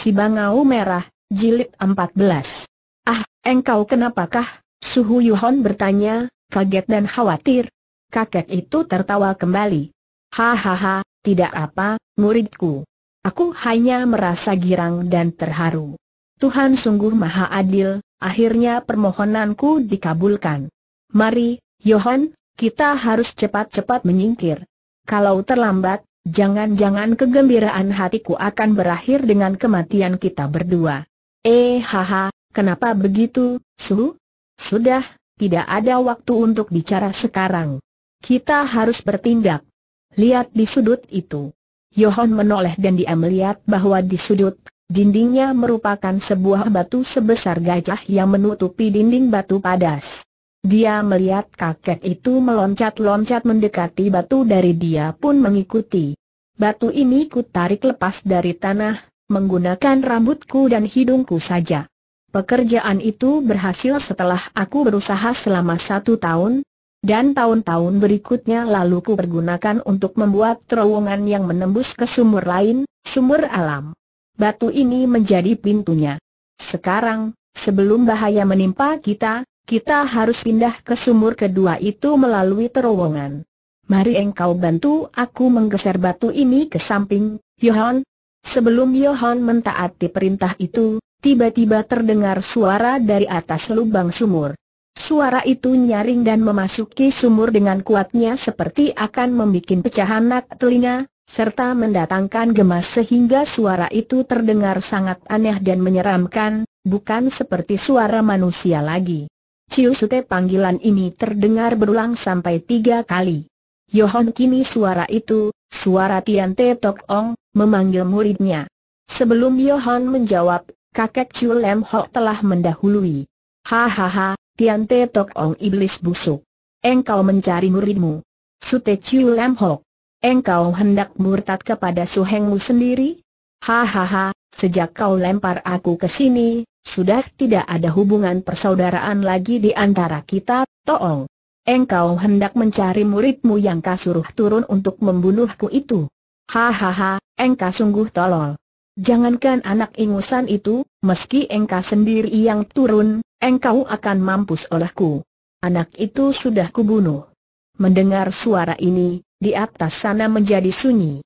Si Bangau Merah, Jilid 14 Ah, engkau kenapakah? Suhu Yuhon bertanya, kaget dan khawatir. Kakek itu tertawa kembali. Hahaha, tidak apa, muridku. Aku hanya merasa girang dan terharu. Tuhan sungguh maha adil, akhirnya permohonanku dikabulkan. Mari, Yohan, kita harus cepat-cepat menyingkir. Kalau terlambat, Jangan-jangan kegembiraan hatiku akan berakhir dengan kematian kita berdua. Eh haha, kenapa begitu, Su? Sudah, tidak ada waktu untuk bicara sekarang. Kita harus bertindak. Lihat di sudut itu. Yohon menoleh dan dia melihat bahwa di sudut, dindingnya merupakan sebuah batu sebesar gajah yang menutupi dinding batu padas. Dia melihat kakek itu meloncat-loncat mendekati batu dari dia pun mengikuti. Batu ini ku tarik lepas dari tanah, menggunakan rambutku dan hidungku saja. Pekerjaan itu berhasil setelah aku berusaha selama satu tahun, dan tahun-tahun berikutnya lalu ku pergunakan untuk membuat terowongan yang menembus ke sumur lain, sumur alam. Batu ini menjadi pintunya. Sekarang, sebelum bahaya menimpa kita, kita harus pindah ke sumur kedua itu melalui terowongan. Mari engkau bantu aku menggeser batu ini ke samping, Yohan. Sebelum Yohan mentaati perintah itu, tiba-tiba terdengar suara dari atas lubang sumur. Suara itu nyaring dan memasuki sumur dengan kuatnya seperti akan membuat pecahan nak telinga, serta mendatangkan gemas sehingga suara itu terdengar sangat aneh dan menyeramkan, bukan seperti suara manusia lagi. Ciu Sute panggilan ini terdengar berulang sampai tiga kali. Yohon kini suara itu, suara Tian Te Tok Ong, memanggil muridnya. Sebelum Yohon menjawab, kakek Ciu Lem Ho telah mendahului. Hahaha, Tian Te Tok Ong iblis busuk. Engkau mencari muridmu. Sute Ciu Lem Ho. Engkau hendak murtad kepada suhengmu sendiri? Hahaha, sejak kau lempar aku ke sini, sudah tidak ada hubungan persaudaraan lagi di antara kita, Toong. Engkau hendak mencari muridmu yang kasuruh turun untuk membunuhku itu. Hahaha, engkau sungguh tolol. Jangankan anak ingusan itu, meski engkau sendiri yang turun, engkau akan mampus olehku. Anak itu sudah kubunuh. Mendengar suara ini, di atas sana menjadi sunyi.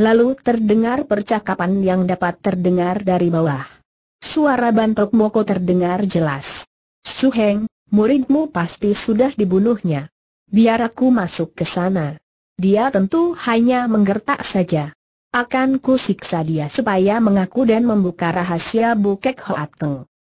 Lalu terdengar percakapan yang dapat terdengar dari bawah. Suara bantok Moko terdengar jelas. Suheng, muridmu pasti sudah dibunuhnya. Biar aku masuk ke sana. Dia tentu hanya menggertak saja. Akan ku siksa dia supaya mengaku dan membuka rahasia Bukek Hoat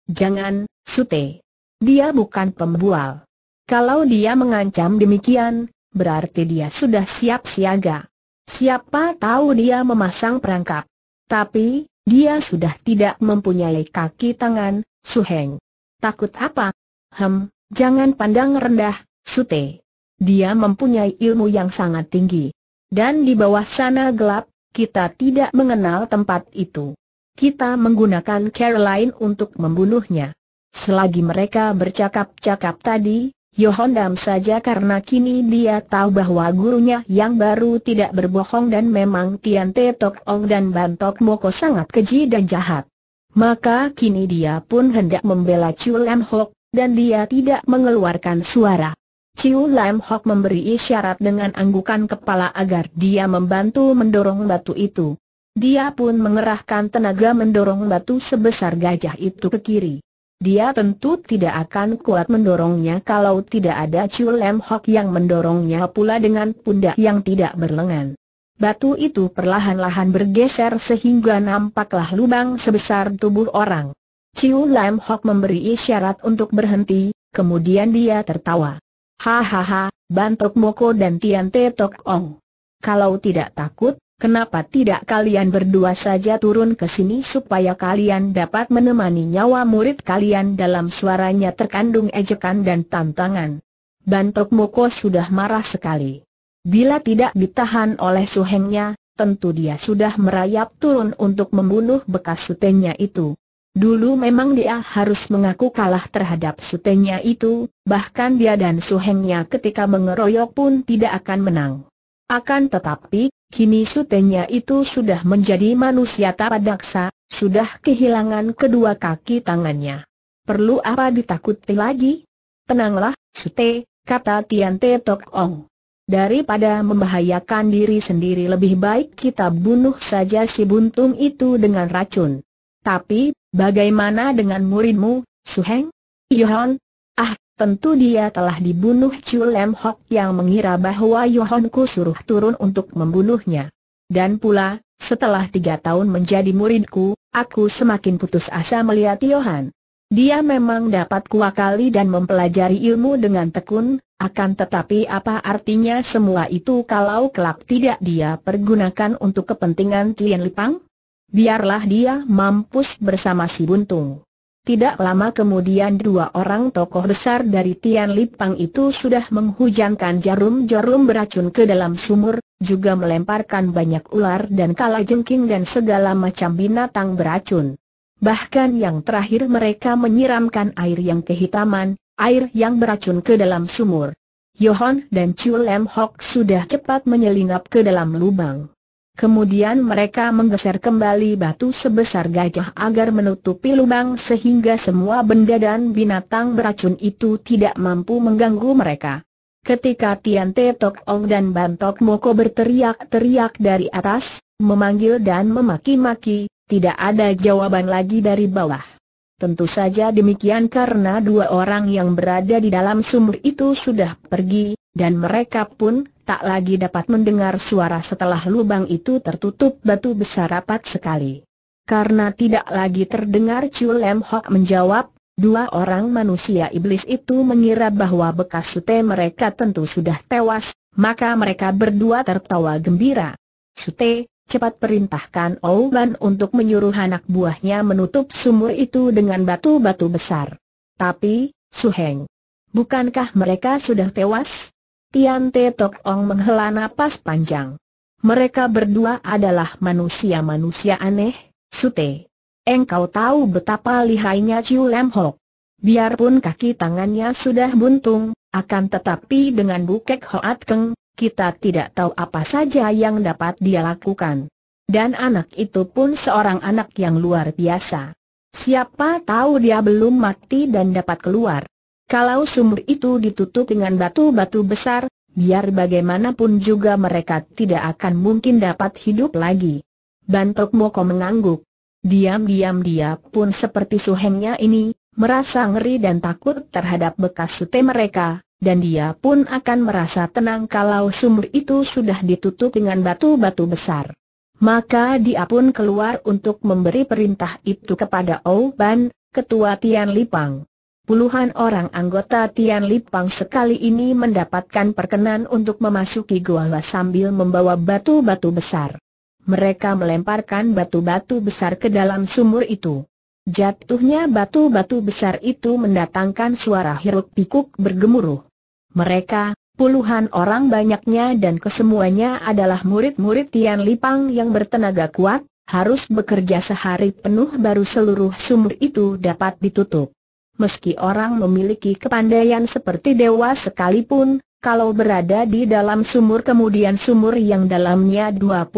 Jangan, Sute. Dia bukan pembual. Kalau dia mengancam demikian, berarti dia sudah siap siaga. Siapa tahu dia memasang perangkap. Tapi, dia sudah tidak mempunyai kaki tangan, Suheng. Takut apa? Hem, jangan pandang rendah, Sute. Dia mempunyai ilmu yang sangat tinggi. Dan di bawah sana gelap, kita tidak mengenal tempat itu. Kita menggunakan Caroline untuk membunuhnya. Selagi mereka bercakap-cakap tadi, Yohondam saja karena kini dia tahu bahwa gurunya yang baru tidak berbohong dan memang Tian Te Tok Ong dan Bantok Moko sangat keji dan jahat. Maka kini dia pun hendak membela Chiu Lam Hok, dan dia tidak mengeluarkan suara. Chiu Lam Hok memberi isyarat dengan anggukan kepala agar dia membantu mendorong batu itu. Dia pun mengerahkan tenaga mendorong batu sebesar gajah itu ke kiri dia tentu tidak akan kuat mendorongnya kalau tidak ada Chu Lem Hok yang mendorongnya pula dengan pundak yang tidak berlengan. Batu itu perlahan-lahan bergeser sehingga nampaklah lubang sebesar tubuh orang. Chu Lem Hok memberi isyarat untuk berhenti, kemudian dia tertawa. Hahaha, bantok Moko dan Tian Te Tok Ong. Kalau tidak takut, Kenapa tidak kalian berdua saja turun ke sini supaya kalian dapat menemani nyawa murid kalian dalam suaranya terkandung ejekan dan tantangan. Bantok Moko sudah marah sekali. Bila tidak ditahan oleh suhengnya, tentu dia sudah merayap turun untuk membunuh bekas sutenya itu. Dulu memang dia harus mengaku kalah terhadap sutenya itu, bahkan dia dan suhengnya ketika mengeroyok pun tidak akan menang. Akan tetapi, kini sutenya itu sudah menjadi manusia tapadaksa, sudah kehilangan kedua kaki tangannya. Perlu apa ditakuti lagi? Tenanglah, Sute, kata Tian Te Tok Ong. Daripada membahayakan diri sendiri lebih baik kita bunuh saja si buntung itu dengan racun. Tapi, bagaimana dengan muridmu, Suheng? Yohan, Tentu dia telah dibunuh Chu Lem Hok yang mengira bahwa ku suruh turun untuk membunuhnya. Dan pula, setelah tiga tahun menjadi muridku, aku semakin putus asa melihat Yohan. Dia memang dapat kuakali dan mempelajari ilmu dengan tekun, akan tetapi apa artinya semua itu kalau kelak tidak dia pergunakan untuk kepentingan Tian Lipang? Biarlah dia mampus bersama si Buntung. Tidak lama kemudian dua orang tokoh besar dari Tian Lipang itu sudah menghujankan jarum-jarum beracun ke dalam sumur, juga melemparkan banyak ular dan kalajengking dan segala macam binatang beracun. Bahkan yang terakhir mereka menyiramkan air yang kehitaman, air yang beracun ke dalam sumur. Yohon dan Chu Lem Hok sudah cepat menyelinap ke dalam lubang. Kemudian mereka menggeser kembali batu sebesar gajah agar menutupi lubang sehingga semua benda dan binatang beracun itu tidak mampu mengganggu mereka. Ketika Tian Te Tok Ong dan Bantok Moko berteriak-teriak dari atas, memanggil dan memaki-maki, tidak ada jawaban lagi dari bawah. Tentu saja demikian karena dua orang yang berada di dalam sumur itu sudah pergi, dan mereka pun tak lagi dapat mendengar suara setelah lubang itu tertutup batu besar rapat sekali. Karena tidak lagi terdengar Chu Lem Hok menjawab, dua orang manusia iblis itu mengira bahwa bekas sute mereka tentu sudah tewas, maka mereka berdua tertawa gembira. Sute, cepat perintahkan Ouban untuk menyuruh anak buahnya menutup sumur itu dengan batu-batu besar. Tapi, Heng, bukankah mereka sudah tewas? Tian Te Tok Ong menghela napas panjang. Mereka berdua adalah manusia-manusia aneh, Sute. Engkau tahu betapa lihainya Chiu Lam Hok. Biarpun kaki tangannya sudah buntung, akan tetapi dengan Bukek Hoat Keng, kita tidak tahu apa saja yang dapat dia lakukan. Dan anak itu pun seorang anak yang luar biasa. Siapa tahu dia belum mati dan dapat keluar. Kalau sumur itu ditutup dengan batu-batu besar, biar bagaimanapun juga mereka tidak akan mungkin dapat hidup lagi. Bantok Moko mengangguk. Diam-diam dia pun seperti suhengnya ini, merasa ngeri dan takut terhadap bekas sute mereka, dan dia pun akan merasa tenang kalau sumur itu sudah ditutup dengan batu-batu besar. Maka dia pun keluar untuk memberi perintah itu kepada Ouban, ketua Tian Lipang. Puluhan orang anggota Tian Lipang sekali ini mendapatkan perkenan untuk memasuki gua sambil membawa batu-batu besar. Mereka melemparkan batu-batu besar ke dalam sumur itu. Jatuhnya batu-batu besar itu mendatangkan suara hiruk pikuk bergemuruh. Mereka, puluhan orang banyaknya dan kesemuanya adalah murid-murid Tian Lipang yang bertenaga kuat, harus bekerja sehari penuh baru seluruh sumur itu dapat ditutup meski orang memiliki kepandaian seperti dewa sekalipun, kalau berada di dalam sumur kemudian sumur yang dalamnya 25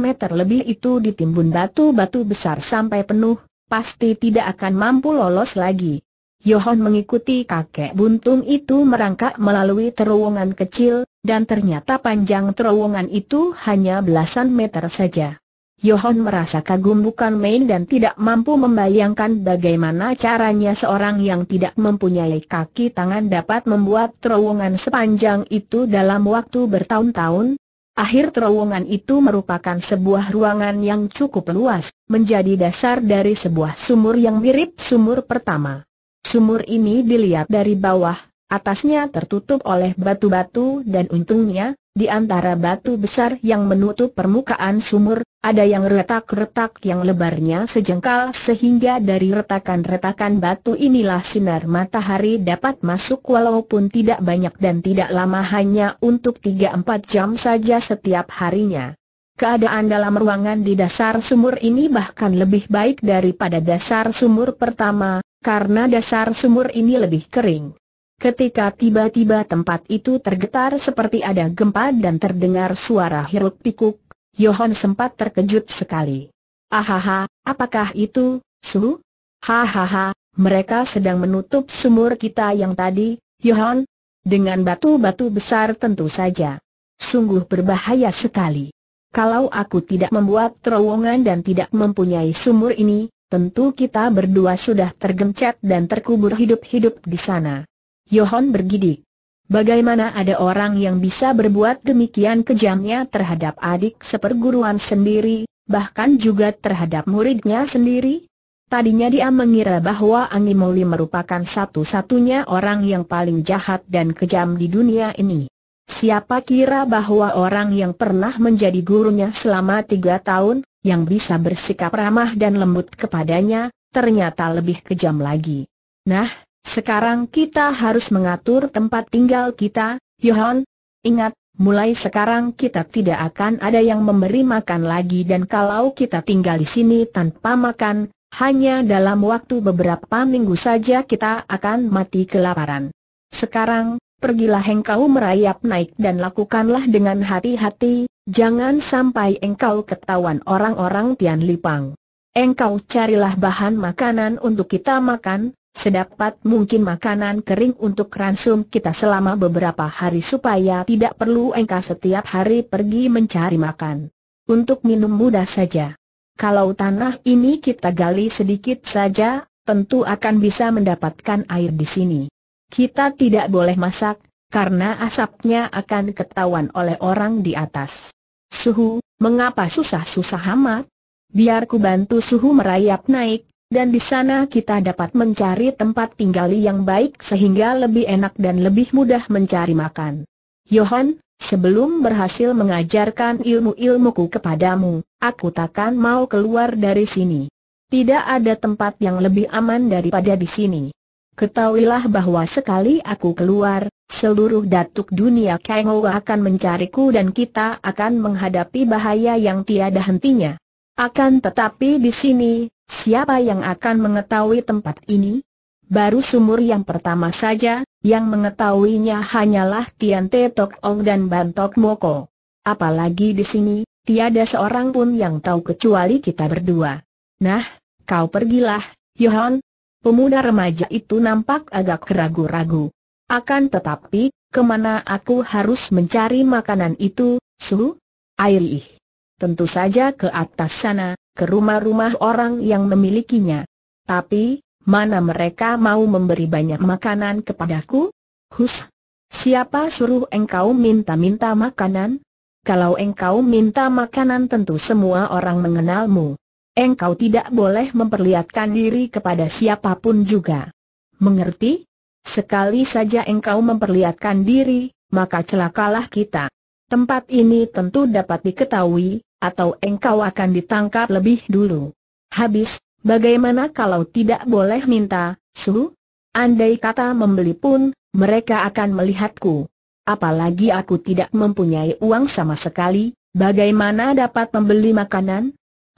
meter lebih itu ditimbun batu-batu besar sampai penuh, pasti tidak akan mampu lolos lagi. Yohon mengikuti kakek buntung itu merangkak melalui terowongan kecil, dan ternyata panjang terowongan itu hanya belasan meter saja. Yohon merasa kagum bukan main dan tidak mampu membayangkan bagaimana caranya seorang yang tidak mempunyai kaki tangan dapat membuat terowongan sepanjang itu dalam waktu bertahun-tahun. Akhir terowongan itu merupakan sebuah ruangan yang cukup luas, menjadi dasar dari sebuah sumur yang mirip sumur pertama. Sumur ini dilihat dari bawah, atasnya tertutup oleh batu-batu dan untungnya, di antara batu besar yang menutup permukaan sumur, ada yang retak-retak yang lebarnya sejengkal sehingga dari retakan-retakan batu inilah sinar matahari dapat masuk walaupun tidak banyak dan tidak lama hanya untuk 3-4 jam saja setiap harinya. Keadaan dalam ruangan di dasar sumur ini bahkan lebih baik daripada dasar sumur pertama, karena dasar sumur ini lebih kering. Ketika tiba-tiba tempat itu tergetar seperti ada gempa dan terdengar suara hiruk pikuk, Yohan sempat terkejut sekali. Ahaha, apakah itu, Su? Hahaha, mereka sedang menutup sumur kita yang tadi, Yohan. dengan batu-batu besar tentu saja. Sungguh berbahaya sekali. Kalau aku tidak membuat terowongan dan tidak mempunyai sumur ini, tentu kita berdua sudah tergencet dan terkubur hidup-hidup di sana. Yohon bergidik. Bagaimana ada orang yang bisa berbuat demikian kejamnya terhadap adik seperguruan sendiri, bahkan juga terhadap muridnya sendiri? Tadinya dia mengira bahwa Angimoli merupakan satu-satunya orang yang paling jahat dan kejam di dunia ini. Siapa kira bahwa orang yang pernah menjadi gurunya selama tiga tahun, yang bisa bersikap ramah dan lembut kepadanya, ternyata lebih kejam lagi. Nah, sekarang kita harus mengatur tempat tinggal kita, Yohan. Ingat, mulai sekarang kita tidak akan ada yang memberi makan lagi dan kalau kita tinggal di sini tanpa makan, hanya dalam waktu beberapa minggu saja kita akan mati kelaparan. Sekarang, pergilah engkau merayap naik dan lakukanlah dengan hati-hati, jangan sampai engkau ketahuan orang-orang Tian Lipang. Engkau carilah bahan makanan untuk kita makan, Sedapat mungkin makanan kering untuk ransum kita selama beberapa hari supaya tidak perlu engkau setiap hari pergi mencari makan. Untuk minum mudah saja. Kalau tanah ini kita gali sedikit saja, tentu akan bisa mendapatkan air di sini. Kita tidak boleh masak, karena asapnya akan ketahuan oleh orang di atas. Suhu, mengapa susah-susah amat? Biar ku bantu suhu merayap naik, dan di sana kita dapat mencari tempat tinggal yang baik sehingga lebih enak dan lebih mudah mencari makan. Johan, sebelum berhasil mengajarkan ilmu-ilmuku kepadamu, aku takkan mau keluar dari sini. Tidak ada tempat yang lebih aman daripada di sini. Ketahuilah bahwa sekali aku keluar, seluruh datuk dunia Kengowa akan mencariku dan kita akan menghadapi bahaya yang tiada hentinya. Akan tetapi di sini, Siapa yang akan mengetahui tempat ini? Baru sumur yang pertama saja, yang mengetahuinya hanyalah Tian Te Tok Ong dan Bantok Moko. Apalagi di sini, tiada seorang pun yang tahu kecuali kita berdua. Nah, kau pergilah, Yohan. Pemuda remaja itu nampak agak ragu-ragu. Akan tetapi, kemana aku harus mencari makanan itu, Su? ih. Tentu saja ke atas sana, ke rumah-rumah orang yang memilikinya. Tapi, mana mereka mau memberi banyak makanan kepadaku? Hus, siapa suruh engkau minta-minta makanan? Kalau engkau minta makanan tentu semua orang mengenalmu. Engkau tidak boleh memperlihatkan diri kepada siapapun juga. Mengerti? Sekali saja engkau memperlihatkan diri, maka celakalah kita. Tempat ini tentu dapat diketahui, atau engkau akan ditangkap lebih dulu. Habis, bagaimana kalau tidak boleh minta, suhu? Andai kata membeli pun, mereka akan melihatku. Apalagi aku tidak mempunyai uang sama sekali, bagaimana dapat membeli makanan?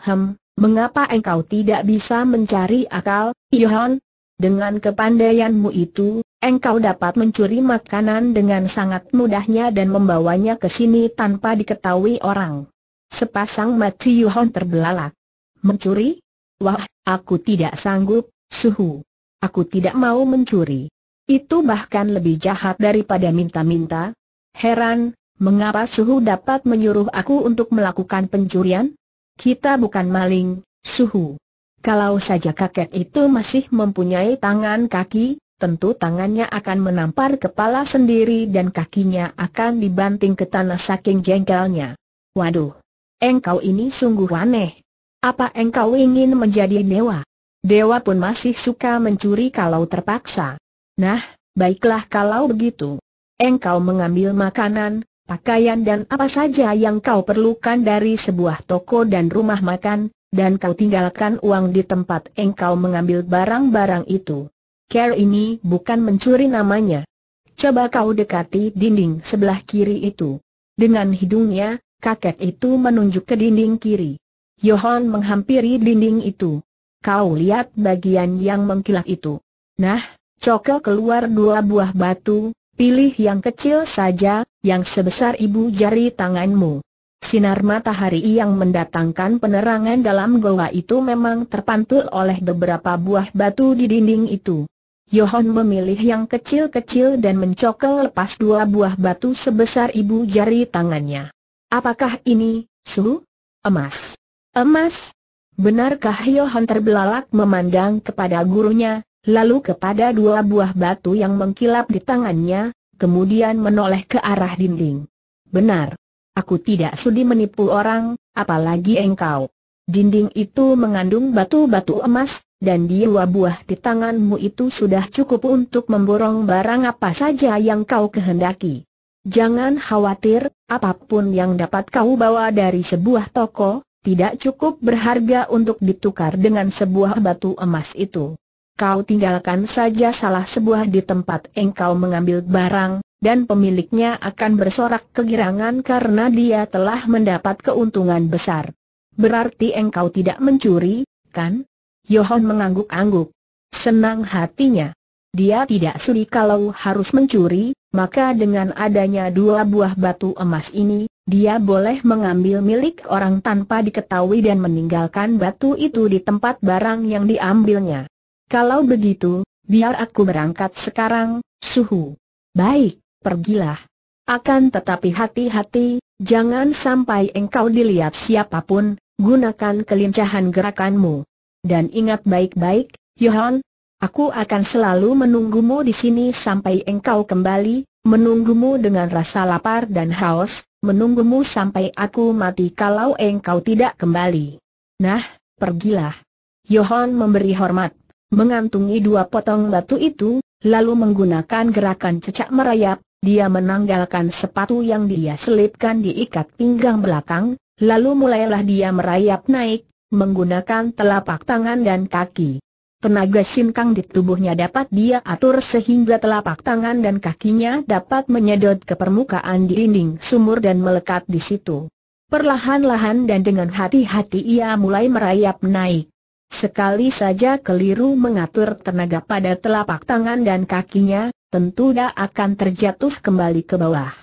Hem, mengapa engkau tidak bisa mencari akal, Yohan? Dengan kepandaianmu itu, engkau dapat mencuri makanan dengan sangat mudahnya dan membawanya ke sini tanpa diketahui orang. Sepasang mata Yuhon terbelalak. Mencuri? Wah, aku tidak sanggup, suhu. Aku tidak mau mencuri. Itu bahkan lebih jahat daripada minta-minta. Heran, mengapa suhu dapat menyuruh aku untuk melakukan pencurian? Kita bukan maling, suhu. Kalau saja kakek itu masih mempunyai tangan kaki, tentu tangannya akan menampar kepala sendiri dan kakinya akan dibanting ke tanah saking jengkelnya. Waduh, engkau ini sungguh aneh. Apa engkau ingin menjadi dewa? Dewa pun masih suka mencuri kalau terpaksa. Nah, baiklah kalau begitu. Engkau mengambil makanan, pakaian dan apa saja yang kau perlukan dari sebuah toko dan rumah makan, dan kau tinggalkan uang di tempat engkau mengambil barang-barang itu. Care ini bukan mencuri namanya. Coba kau dekati dinding sebelah kiri itu. Dengan hidungnya, kakek itu menunjuk ke dinding kiri. Yohan menghampiri dinding itu. Kau lihat bagian yang mengkilap itu. Nah, cokel keluar dua buah batu, pilih yang kecil saja, yang sebesar ibu jari tanganmu. Sinar matahari yang mendatangkan penerangan dalam goa itu memang terpantul oleh beberapa buah batu di dinding itu. Yohan memilih yang kecil-kecil dan mencokel lepas dua buah batu sebesar ibu jari tangannya. Apakah ini, Su? Emas. Emas? Benarkah Yohan terbelalak memandang kepada gurunya, lalu kepada dua buah batu yang mengkilap di tangannya, kemudian menoleh ke arah dinding. Benar. Aku tidak sudi menipu orang, apalagi engkau. Dinding itu mengandung batu-batu emas, dan di dua buah di tanganmu itu sudah cukup untuk memborong barang apa saja yang kau kehendaki. Jangan khawatir, apapun yang dapat kau bawa dari sebuah toko, tidak cukup berharga untuk ditukar dengan sebuah batu emas itu. Kau tinggalkan saja salah sebuah di tempat engkau mengambil barang, dan pemiliknya akan bersorak kegirangan karena dia telah mendapat keuntungan besar. Berarti engkau tidak mencuri, kan? Yohon mengangguk-angguk. Senang hatinya. Dia tidak sudi kalau harus mencuri, maka dengan adanya dua buah batu emas ini, dia boleh mengambil milik orang tanpa diketahui dan meninggalkan batu itu di tempat barang yang diambilnya. Kalau begitu, biar aku berangkat sekarang, suhu. Baik, pergilah. Akan tetapi hati-hati, jangan sampai engkau dilihat siapapun, gunakan kelincahan gerakanmu. Dan ingat baik-baik, Yohan, Aku akan selalu menunggumu di sini sampai engkau kembali, menunggumu dengan rasa lapar dan haus, menunggumu sampai aku mati kalau engkau tidak kembali. Nah, pergilah. Yohan memberi hormat, mengantungi dua potong batu itu, lalu menggunakan gerakan cecak merayap, dia menanggalkan sepatu yang dia selipkan di ikat pinggang belakang, lalu mulailah dia merayap naik, menggunakan telapak tangan dan kaki. Tenaga sinkang di tubuhnya dapat dia atur sehingga telapak tangan dan kakinya dapat menyedot ke permukaan dinding sumur dan melekat di situ. Perlahan-lahan dan dengan hati-hati ia mulai merayap naik. Sekali saja keliru mengatur tenaga pada telapak tangan dan kakinya, tentu dia akan terjatuh kembali ke bawah.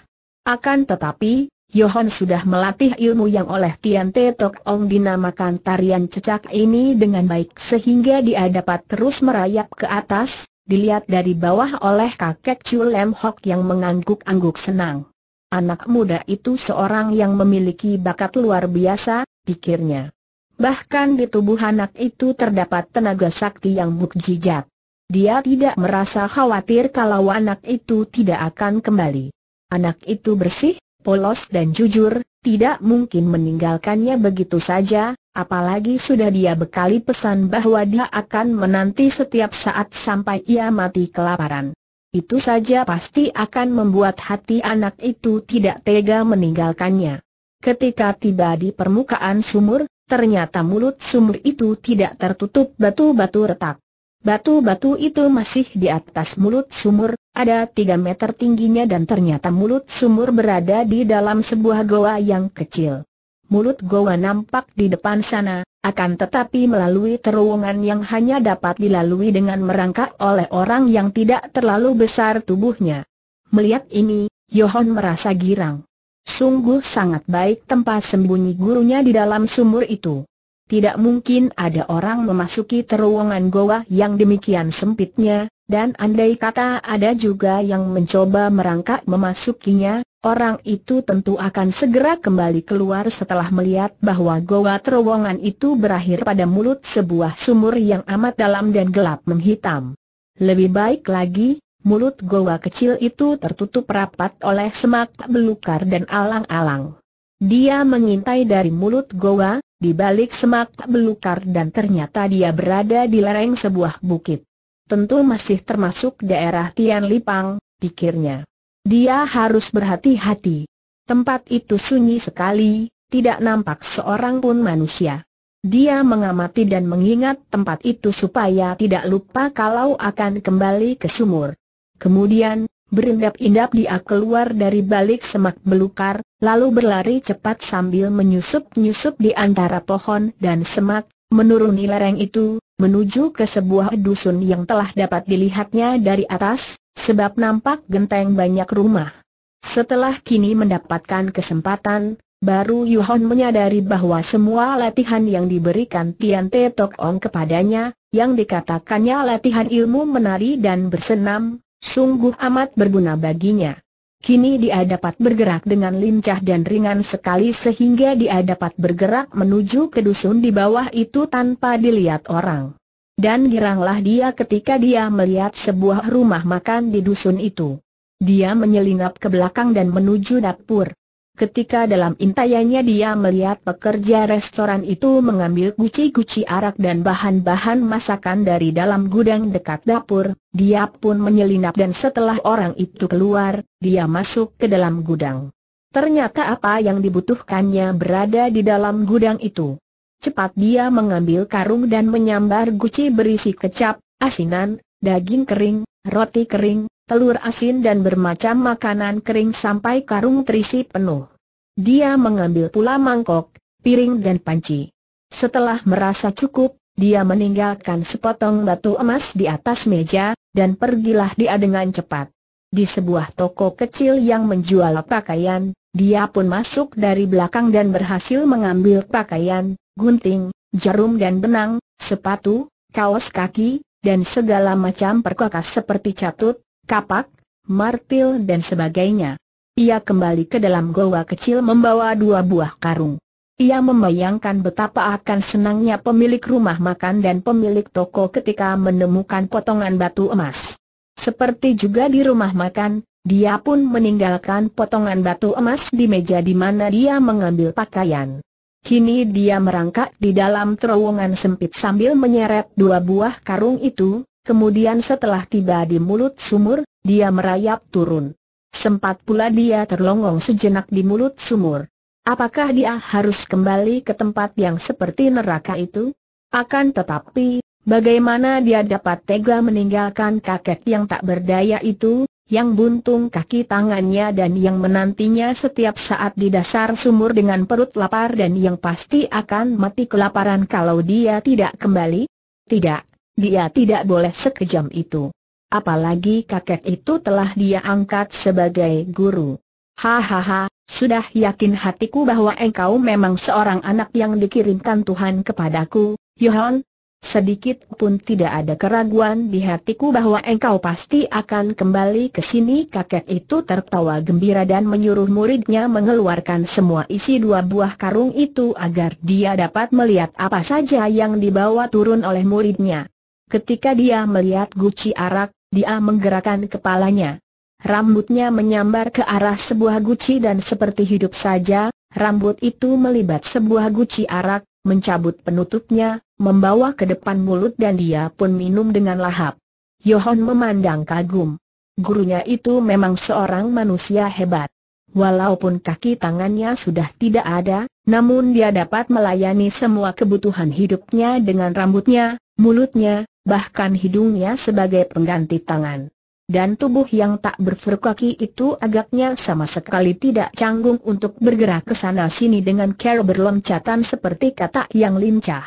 Akan tetapi, Yohan sudah melatih ilmu yang oleh Tian Te Tok Ong dinamakan tarian cecak ini dengan baik sehingga dia dapat terus merayap ke atas, dilihat dari bawah oleh kakek Chu Lem Hok yang mengangguk-angguk senang. Anak muda itu seorang yang memiliki bakat luar biasa, pikirnya. Bahkan di tubuh anak itu terdapat tenaga sakti yang mukjizat. Dia tidak merasa khawatir kalau anak itu tidak akan kembali. Anak itu bersih, polos dan jujur, tidak mungkin meninggalkannya begitu saja, apalagi sudah dia bekali pesan bahwa dia akan menanti setiap saat sampai ia mati kelaparan. Itu saja pasti akan membuat hati anak itu tidak tega meninggalkannya. Ketika tiba di permukaan sumur, ternyata mulut sumur itu tidak tertutup batu-batu retak. Batu-batu itu masih di atas mulut sumur, ada tiga meter tingginya dan ternyata mulut sumur berada di dalam sebuah goa yang kecil. Mulut goa nampak di depan sana, akan tetapi melalui terowongan yang hanya dapat dilalui dengan merangkak oleh orang yang tidak terlalu besar tubuhnya. Melihat ini, Yohon merasa girang. Sungguh sangat baik tempat sembunyi gurunya di dalam sumur itu tidak mungkin ada orang memasuki terowongan goa yang demikian sempitnya, dan andai kata ada juga yang mencoba merangkak memasukinya, orang itu tentu akan segera kembali keluar setelah melihat bahwa goa terowongan itu berakhir pada mulut sebuah sumur yang amat dalam dan gelap menghitam. Lebih baik lagi, mulut goa kecil itu tertutup rapat oleh semak belukar dan alang-alang. Dia mengintai dari mulut goa, di balik semak belukar dan ternyata dia berada di lereng sebuah bukit. Tentu masih termasuk daerah Tian Lipang, pikirnya. Dia harus berhati-hati. Tempat itu sunyi sekali, tidak nampak seorang pun manusia. Dia mengamati dan mengingat tempat itu supaya tidak lupa kalau akan kembali ke sumur. Kemudian, Berindap-indap dia keluar dari balik semak belukar, lalu berlari cepat sambil menyusup-nyusup di antara pohon dan semak, menuruni lereng itu, menuju ke sebuah dusun yang telah dapat dilihatnya dari atas, sebab nampak genteng banyak rumah. Setelah kini mendapatkan kesempatan, baru Yuhon menyadari bahwa semua latihan yang diberikan Tian Te Tok Ong kepadanya, yang dikatakannya latihan ilmu menari dan bersenam, sungguh amat berguna baginya. Kini dia dapat bergerak dengan lincah dan ringan sekali sehingga dia dapat bergerak menuju ke dusun di bawah itu tanpa dilihat orang. Dan giranglah dia ketika dia melihat sebuah rumah makan di dusun itu. Dia menyelinap ke belakang dan menuju dapur. Ketika dalam intayanya dia melihat pekerja restoran itu mengambil guci-guci arak dan bahan-bahan masakan dari dalam gudang dekat dapur, dia pun menyelinap dan setelah orang itu keluar, dia masuk ke dalam gudang. Ternyata apa yang dibutuhkannya berada di dalam gudang itu. Cepat dia mengambil karung dan menyambar guci berisi kecap, asinan, daging kering, roti kering, telur asin dan bermacam makanan kering sampai karung terisi penuh. Dia mengambil pula mangkok, piring dan panci. Setelah merasa cukup, dia meninggalkan sepotong batu emas di atas meja, dan pergilah dia dengan cepat. Di sebuah toko kecil yang menjual pakaian, dia pun masuk dari belakang dan berhasil mengambil pakaian, gunting, jarum dan benang, sepatu, kaos kaki, dan segala macam perkakas seperti catut, kapak, martil dan sebagainya. Ia kembali ke dalam goa kecil membawa dua buah karung. Ia membayangkan betapa akan senangnya pemilik rumah makan dan pemilik toko ketika menemukan potongan batu emas. Seperti juga di rumah makan, dia pun meninggalkan potongan batu emas di meja di mana dia mengambil pakaian. Kini dia merangkak di dalam terowongan sempit sambil menyeret dua buah karung itu, Kemudian setelah tiba di mulut sumur, dia merayap turun. Sempat pula dia terlongong sejenak di mulut sumur. Apakah dia harus kembali ke tempat yang seperti neraka itu? Akan tetapi, bagaimana dia dapat tega meninggalkan kakek yang tak berdaya itu, yang buntung kaki tangannya dan yang menantinya setiap saat di dasar sumur dengan perut lapar dan yang pasti akan mati kelaparan kalau dia tidak kembali? Tidak. Dia tidak boleh sekejam itu. Apalagi kakek itu telah dia angkat sebagai guru. Hahaha, sudah yakin hatiku bahwa engkau memang seorang anak yang dikirimkan Tuhan kepadaku, Yohan. Sedikit pun tidak ada keraguan di hatiku bahwa engkau pasti akan kembali ke sini Kakek itu tertawa gembira dan menyuruh muridnya mengeluarkan semua isi dua buah karung itu agar dia dapat melihat apa saja yang dibawa turun oleh muridnya Ketika dia melihat guci arak, dia menggerakkan kepalanya. Rambutnya menyambar ke arah sebuah guci dan seperti hidup saja, rambut itu melibat sebuah guci arak, mencabut penutupnya, membawa ke depan mulut dan dia pun minum dengan lahap. Yohon memandang kagum. Gurunya itu memang seorang manusia hebat. Walaupun kaki tangannya sudah tidak ada, namun dia dapat melayani semua kebutuhan hidupnya dengan rambutnya, mulutnya, bahkan hidungnya sebagai pengganti tangan. Dan tubuh yang tak berfurkaki itu agaknya sama sekali tidak canggung untuk bergerak ke sana-sini dengan cara berloncatan seperti katak yang lincah.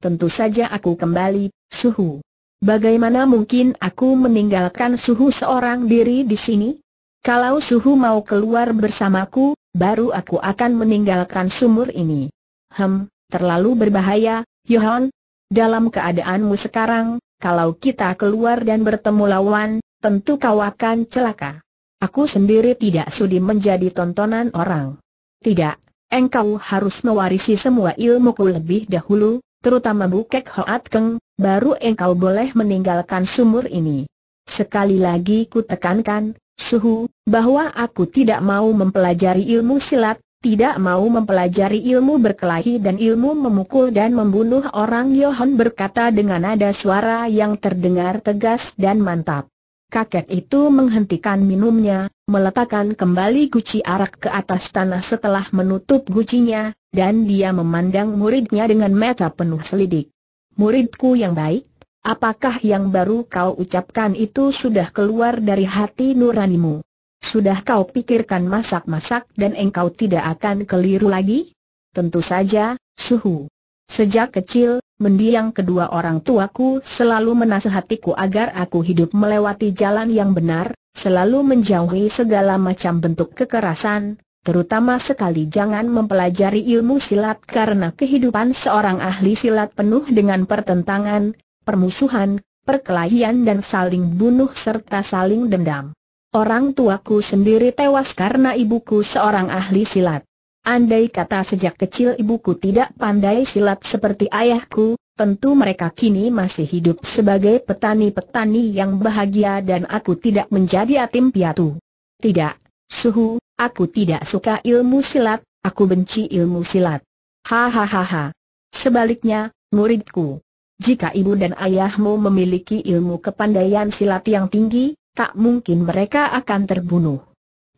Tentu saja aku kembali, suhu. Bagaimana mungkin aku meninggalkan suhu seorang diri di sini? Kalau suhu mau keluar bersamaku, baru aku akan meninggalkan sumur ini. Hem, terlalu berbahaya, Yohan, dalam keadaanmu sekarang, kalau kita keluar dan bertemu lawan, tentu kau akan celaka. Aku sendiri tidak sudi menjadi tontonan orang. Tidak, engkau harus mewarisi semua ilmuku lebih dahulu, terutama Bukek Hoat Keng, baru engkau boleh meninggalkan sumur ini. Sekali lagi ku tekankan, Suhu, bahwa aku tidak mau mempelajari ilmu silat, tidak mau mempelajari ilmu berkelahi dan ilmu memukul dan membunuh orang Yohan berkata dengan nada suara yang terdengar tegas dan mantap. Kakek itu menghentikan minumnya, meletakkan kembali guci arak ke atas tanah setelah menutup gucinya, dan dia memandang muridnya dengan mata penuh selidik. Muridku yang baik, apakah yang baru kau ucapkan itu sudah keluar dari hati nuranimu? Sudah kau pikirkan masak-masak dan engkau tidak akan keliru lagi? Tentu saja, suhu. Sejak kecil, mendiang kedua orang tuaku selalu menasehatiku agar aku hidup melewati jalan yang benar, selalu menjauhi segala macam bentuk kekerasan, terutama sekali jangan mempelajari ilmu silat karena kehidupan seorang ahli silat penuh dengan pertentangan, permusuhan, perkelahian dan saling bunuh serta saling dendam. Orang tuaku sendiri tewas karena ibuku seorang ahli silat. Andai kata sejak kecil ibuku tidak pandai silat seperti ayahku, tentu mereka kini masih hidup sebagai petani-petani yang bahagia dan aku tidak menjadi atim piatu. Tidak, suhu, aku tidak suka ilmu silat, aku benci ilmu silat. Hahaha. Sebaliknya, muridku. Jika ibu dan ayahmu memiliki ilmu kepandaian silat yang tinggi, tak mungkin mereka akan terbunuh.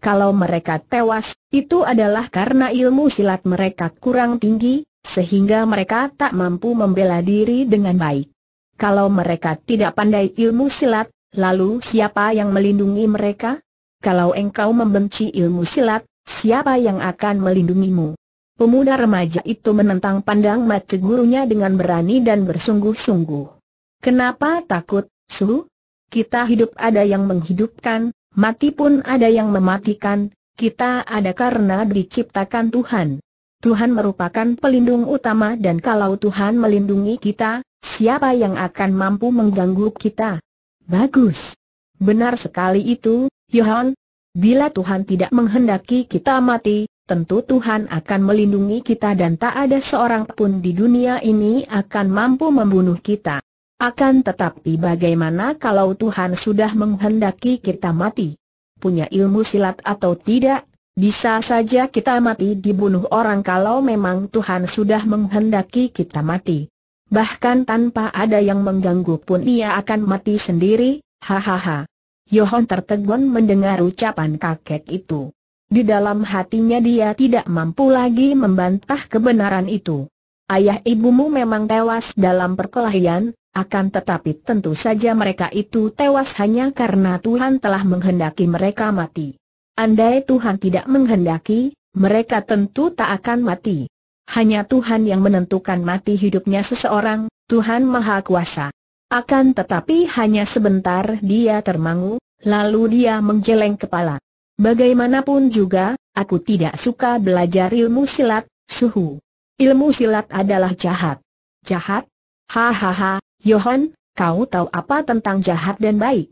Kalau mereka tewas, itu adalah karena ilmu silat mereka kurang tinggi, sehingga mereka tak mampu membela diri dengan baik. Kalau mereka tidak pandai ilmu silat, lalu siapa yang melindungi mereka? Kalau engkau membenci ilmu silat, siapa yang akan melindungimu? Pemuda remaja itu menentang pandang mata gurunya dengan berani dan bersungguh-sungguh. Kenapa takut, Su? Kita hidup ada yang menghidupkan, mati pun ada yang mematikan, kita ada karena diciptakan Tuhan. Tuhan merupakan pelindung utama dan kalau Tuhan melindungi kita, siapa yang akan mampu mengganggu kita? Bagus. Benar sekali itu, Yohan. Bila Tuhan tidak menghendaki kita mati, tentu Tuhan akan melindungi kita dan tak ada seorang pun di dunia ini akan mampu membunuh kita. Akan tetapi bagaimana kalau Tuhan sudah menghendaki kita mati? Punya ilmu silat atau tidak, bisa saja kita mati dibunuh orang kalau memang Tuhan sudah menghendaki kita mati. Bahkan tanpa ada yang mengganggu pun ia akan mati sendiri, hahaha. Yohon tertegun mendengar ucapan kakek itu. Di dalam hatinya dia tidak mampu lagi membantah kebenaran itu. Ayah ibumu memang tewas dalam perkelahian, akan tetapi tentu saja mereka itu tewas hanya karena Tuhan telah menghendaki mereka mati. Andai Tuhan tidak menghendaki, mereka tentu tak akan mati. Hanya Tuhan yang menentukan mati hidupnya seseorang, Tuhan Maha Kuasa. Akan tetapi hanya sebentar dia termangu, lalu dia menjeleng kepala. Bagaimanapun juga, aku tidak suka belajar ilmu silat, suhu. Ilmu silat adalah jahat. Jahat? Hahaha, Yohan, kau tahu apa tentang jahat dan baik?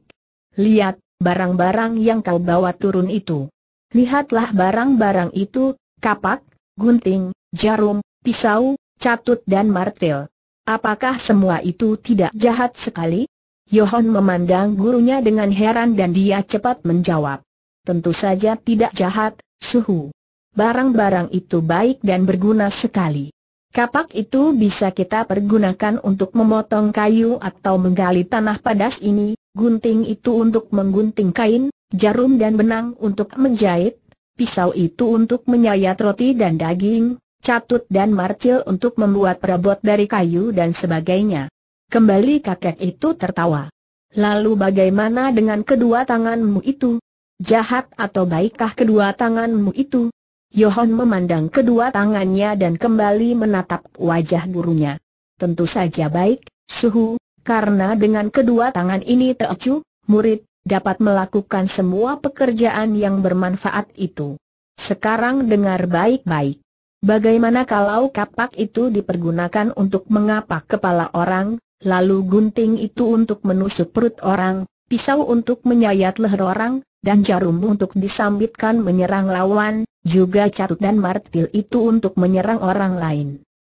Lihat, barang-barang yang kau bawa turun itu. Lihatlah barang-barang itu, kapak, gunting, jarum, pisau, catut dan martil. Apakah semua itu tidak jahat sekali? Yohan memandang gurunya dengan heran dan dia cepat menjawab. Tentu saja tidak jahat, suhu. Barang-barang itu baik dan berguna sekali. Kapak itu bisa kita pergunakan untuk memotong kayu atau menggali tanah padas ini, gunting itu untuk menggunting kain, jarum dan benang untuk menjahit, pisau itu untuk menyayat roti dan daging, catut dan martil untuk membuat perabot dari kayu dan sebagainya. Kembali kakek itu tertawa. Lalu bagaimana dengan kedua tanganmu itu? Jahat atau baikkah kedua tanganmu itu? Yohon memandang kedua tangannya dan kembali menatap wajah gurunya. Tentu saja baik, Suhu, karena dengan kedua tangan ini Teocu, murid, dapat melakukan semua pekerjaan yang bermanfaat itu. Sekarang dengar baik-baik. Bagaimana kalau kapak itu dipergunakan untuk mengapak kepala orang, lalu gunting itu untuk menusuk perut orang, pisau untuk menyayat leher orang, dan jarum untuk disambitkan menyerang lawan, juga catut dan martil itu untuk menyerang orang lain.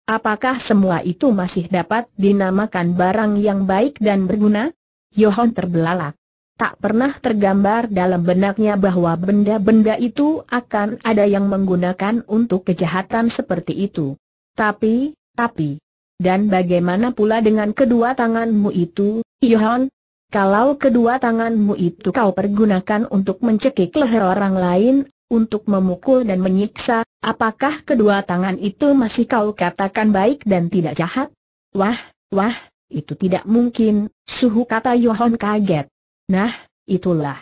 Apakah semua itu masih dapat dinamakan barang yang baik dan berguna? Yohon terbelalak. Tak pernah tergambar dalam benaknya bahwa benda-benda itu akan ada yang menggunakan untuk kejahatan seperti itu. Tapi, tapi, dan bagaimana pula dengan kedua tanganmu itu, Yohon? Kalau kedua tanganmu itu kau pergunakan untuk mencekik leher orang lain, untuk memukul dan menyiksa, apakah kedua tangan itu masih kau katakan baik dan tidak jahat? Wah, wah, itu tidak mungkin, suhu kata Yohon kaget. Nah, itulah.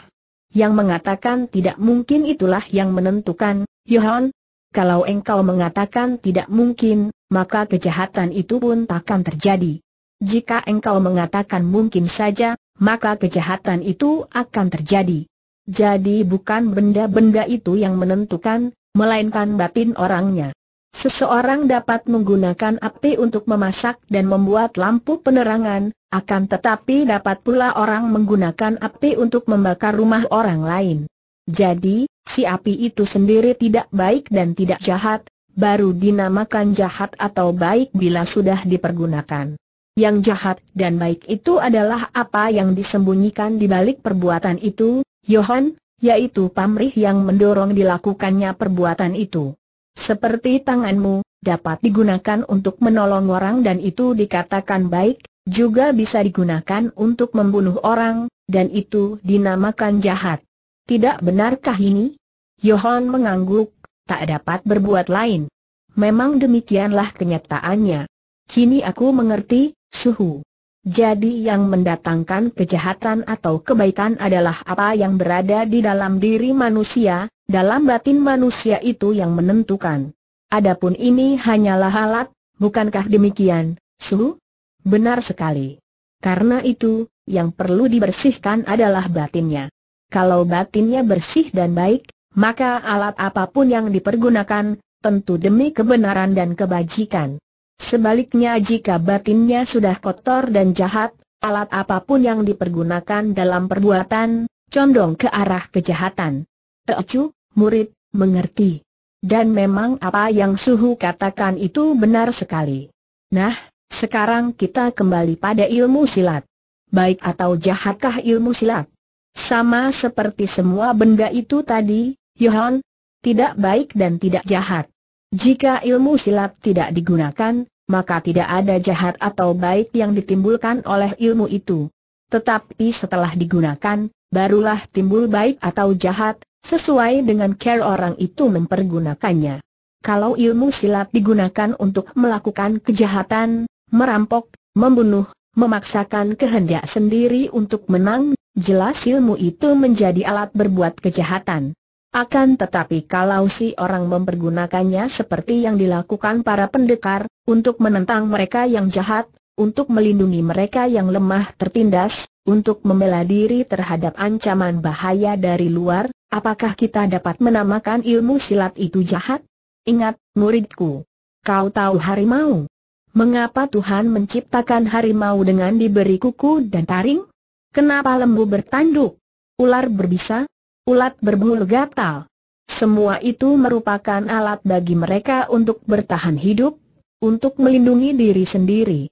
Yang mengatakan tidak mungkin itulah yang menentukan, Yohon. Kalau engkau mengatakan tidak mungkin, maka kejahatan itu pun takkan terjadi. Jika engkau mengatakan mungkin saja, maka kejahatan itu akan terjadi. Jadi bukan benda-benda itu yang menentukan, melainkan batin orangnya. Seseorang dapat menggunakan api untuk memasak dan membuat lampu penerangan, akan tetapi dapat pula orang menggunakan api untuk membakar rumah orang lain. Jadi, si api itu sendiri tidak baik dan tidak jahat, baru dinamakan jahat atau baik bila sudah dipergunakan. Yang jahat dan baik itu adalah apa yang disembunyikan di balik perbuatan itu, Yohan, yaitu pamrih yang mendorong dilakukannya perbuatan itu. Seperti tanganmu, dapat digunakan untuk menolong orang dan itu dikatakan baik, juga bisa digunakan untuk membunuh orang, dan itu dinamakan jahat. Tidak benarkah ini? Yohan mengangguk, tak dapat berbuat lain. Memang demikianlah kenyataannya. Kini aku mengerti, suhu. Jadi yang mendatangkan kejahatan atau kebaikan adalah apa yang berada di dalam diri manusia, dalam batin manusia itu yang menentukan. Adapun ini hanyalah alat, bukankah demikian, Su? Benar sekali. Karena itu, yang perlu dibersihkan adalah batinnya. Kalau batinnya bersih dan baik, maka alat apapun yang dipergunakan, tentu demi kebenaran dan kebajikan. Sebaliknya jika batinnya sudah kotor dan jahat, alat apapun yang dipergunakan dalam perbuatan, condong ke arah kejahatan. Teocu, murid, mengerti. Dan memang apa yang Suhu katakan itu benar sekali. Nah, sekarang kita kembali pada ilmu silat. Baik atau jahatkah ilmu silat? Sama seperti semua benda itu tadi, Yohan, tidak baik dan tidak jahat. Jika ilmu silat tidak digunakan, maka tidak ada jahat atau baik yang ditimbulkan oleh ilmu itu. Tetapi setelah digunakan, barulah timbul baik atau jahat, sesuai dengan care orang itu mempergunakannya. Kalau ilmu silat digunakan untuk melakukan kejahatan, merampok, membunuh, memaksakan kehendak sendiri untuk menang, jelas ilmu itu menjadi alat berbuat kejahatan. Akan tetapi kalau si orang mempergunakannya seperti yang dilakukan para pendekar, untuk menentang mereka yang jahat, untuk melindungi mereka yang lemah tertindas, untuk membela diri terhadap ancaman bahaya dari luar, apakah kita dapat menamakan ilmu silat itu jahat? Ingat, muridku, kau tahu harimau. Mengapa Tuhan menciptakan harimau dengan diberi kuku dan taring? Kenapa lembu bertanduk? Ular berbisa? ulat berbulu gatal. Semua itu merupakan alat bagi mereka untuk bertahan hidup, untuk melindungi diri sendiri.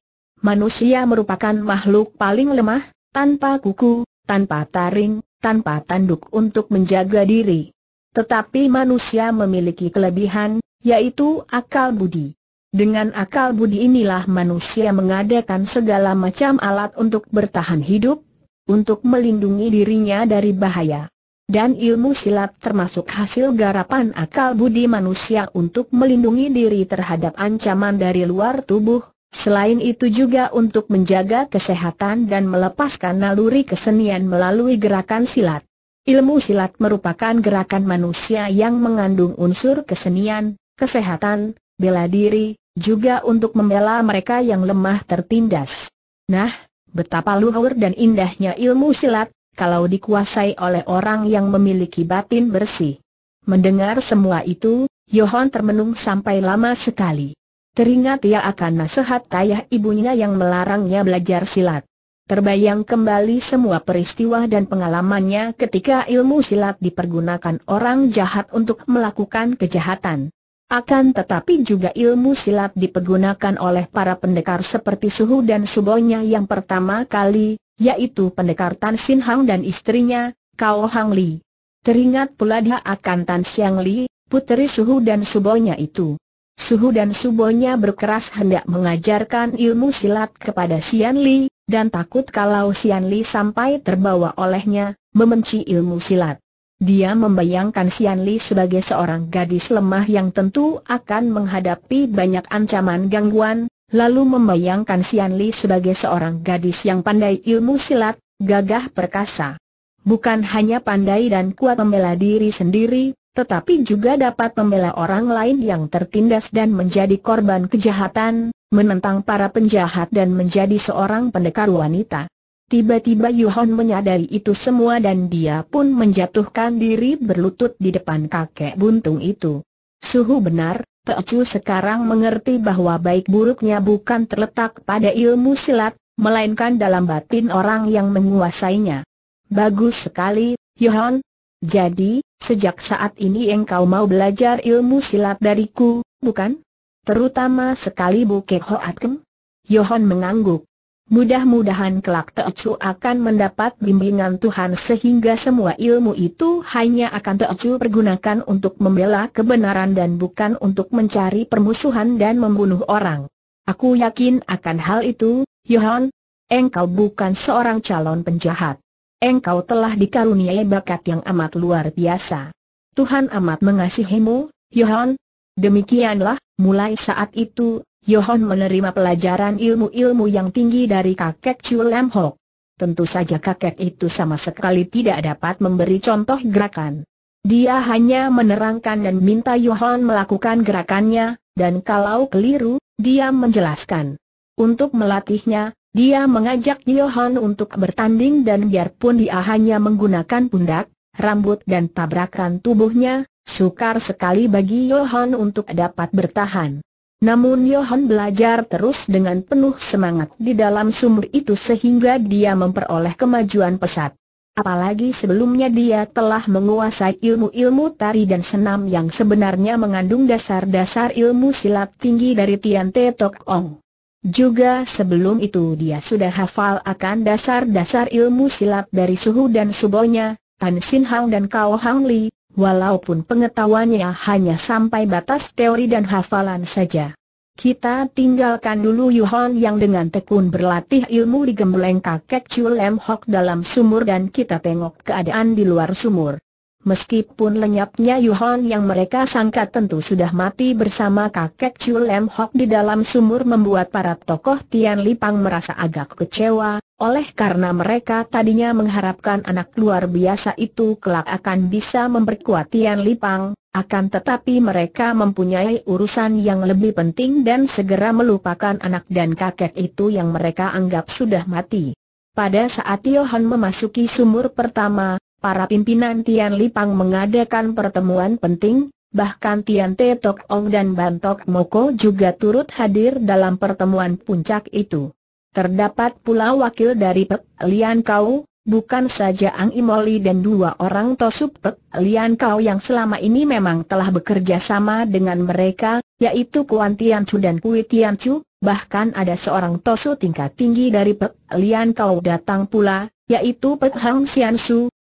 Manusia merupakan makhluk paling lemah, tanpa kuku, tanpa taring, tanpa tanduk untuk menjaga diri. Tetapi manusia memiliki kelebihan, yaitu akal budi. Dengan akal budi inilah manusia mengadakan segala macam alat untuk bertahan hidup, untuk melindungi dirinya dari bahaya dan ilmu silat termasuk hasil garapan akal budi manusia untuk melindungi diri terhadap ancaman dari luar tubuh, selain itu juga untuk menjaga kesehatan dan melepaskan naluri kesenian melalui gerakan silat. Ilmu silat merupakan gerakan manusia yang mengandung unsur kesenian, kesehatan, bela diri, juga untuk membela mereka yang lemah tertindas. Nah, betapa luhur dan indahnya ilmu silat, kalau dikuasai oleh orang yang memiliki batin bersih. Mendengar semua itu, Yohan termenung sampai lama sekali. Teringat ia akan nasihat ayah ibunya yang melarangnya belajar silat. Terbayang kembali semua peristiwa dan pengalamannya ketika ilmu silat dipergunakan orang jahat untuk melakukan kejahatan. Akan tetapi juga ilmu silat dipergunakan oleh para pendekar seperti Suhu dan Subonya yang pertama kali yaitu pendekar Tan Sin Hang dan istrinya, Kao Hang Li. Teringat pula dia akan Tan Siang Li, puteri Suhu dan Subonya itu. Suhu dan Subonya berkeras hendak mengajarkan ilmu silat kepada Sian Li, dan takut kalau Sian Li sampai terbawa olehnya, membenci ilmu silat. Dia membayangkan Sian Li sebagai seorang gadis lemah yang tentu akan menghadapi banyak ancaman gangguan, lalu membayangkan Sian Li sebagai seorang gadis yang pandai ilmu silat, gagah perkasa. Bukan hanya pandai dan kuat membela diri sendiri, tetapi juga dapat membela orang lain yang tertindas dan menjadi korban kejahatan, menentang para penjahat dan menjadi seorang pendekar wanita. Tiba-tiba Yuhon menyadari itu semua dan dia pun menjatuhkan diri berlutut di depan kakek buntung itu. Suhu benar, Teocu sekarang mengerti bahwa baik buruknya bukan terletak pada ilmu silat, melainkan dalam batin orang yang menguasainya. Bagus sekali, Yohan. Jadi, sejak saat ini engkau mau belajar ilmu silat dariku, bukan? Terutama sekali Bukit Hoatkem? Yohan mengangguk. Mudah-mudahan kelak Teocu akan mendapat bimbingan Tuhan sehingga semua ilmu itu hanya akan Teocu pergunakan untuk membela kebenaran dan bukan untuk mencari permusuhan dan membunuh orang. Aku yakin akan hal itu, Yohan. Engkau bukan seorang calon penjahat. Engkau telah dikaruniai bakat yang amat luar biasa. Tuhan amat mengasihimu, Yohan. Demikianlah, mulai saat itu, Yohon menerima pelajaran ilmu-ilmu yang tinggi dari kakek Chu Lam Hok. Tentu saja kakek itu sama sekali tidak dapat memberi contoh gerakan. Dia hanya menerangkan dan minta Yohon melakukan gerakannya, dan kalau keliru, dia menjelaskan. Untuk melatihnya, dia mengajak Yohon untuk bertanding dan biarpun dia hanya menggunakan pundak, rambut dan tabrakan tubuhnya, sukar sekali bagi Yohon untuk dapat bertahan. Namun Johan belajar terus dengan penuh semangat di dalam sumur itu sehingga dia memperoleh kemajuan pesat. Apalagi sebelumnya dia telah menguasai ilmu-ilmu tari dan senam yang sebenarnya mengandung dasar-dasar ilmu silat tinggi dari Tian Te Tok Ong. Juga sebelum itu dia sudah hafal akan dasar-dasar ilmu silat dari suhu dan subonya, Tan Sin Hang dan Kao Hang Li, walaupun pengetahuannya hanya sampai batas teori dan hafalan saja. Kita tinggalkan dulu Yuhon yang dengan tekun berlatih ilmu di gembleng kakek Chu Lem Hok dalam sumur dan kita tengok keadaan di luar sumur. Meskipun lenyapnya Yohan yang mereka sangka tentu sudah mati bersama kakek Chu Lem Hok di dalam sumur membuat para tokoh Tian Lipang merasa agak kecewa, oleh karena mereka tadinya mengharapkan anak luar biasa itu kelak akan bisa memperkuat Tian Lipang, akan tetapi mereka mempunyai urusan yang lebih penting dan segera melupakan anak dan kakek itu yang mereka anggap sudah mati. Pada saat Yohan memasuki sumur pertama, Para pimpinan Tian Lipang mengadakan pertemuan penting, bahkan Tian Te Tok Ong dan Bantok Moko juga turut hadir dalam pertemuan puncak itu. Terdapat pula wakil dari Pek Lian Kau, bukan saja Ang Imoli dan dua orang Tosup Pek Lian Kau yang selama ini memang telah bekerja sama dengan mereka, yaitu Kuan Tian Chu dan Kui Tian Chu, bahkan ada seorang Tosu tingkat tinggi dari Pek Lian Kau datang pula, yaitu Pek Hang Sian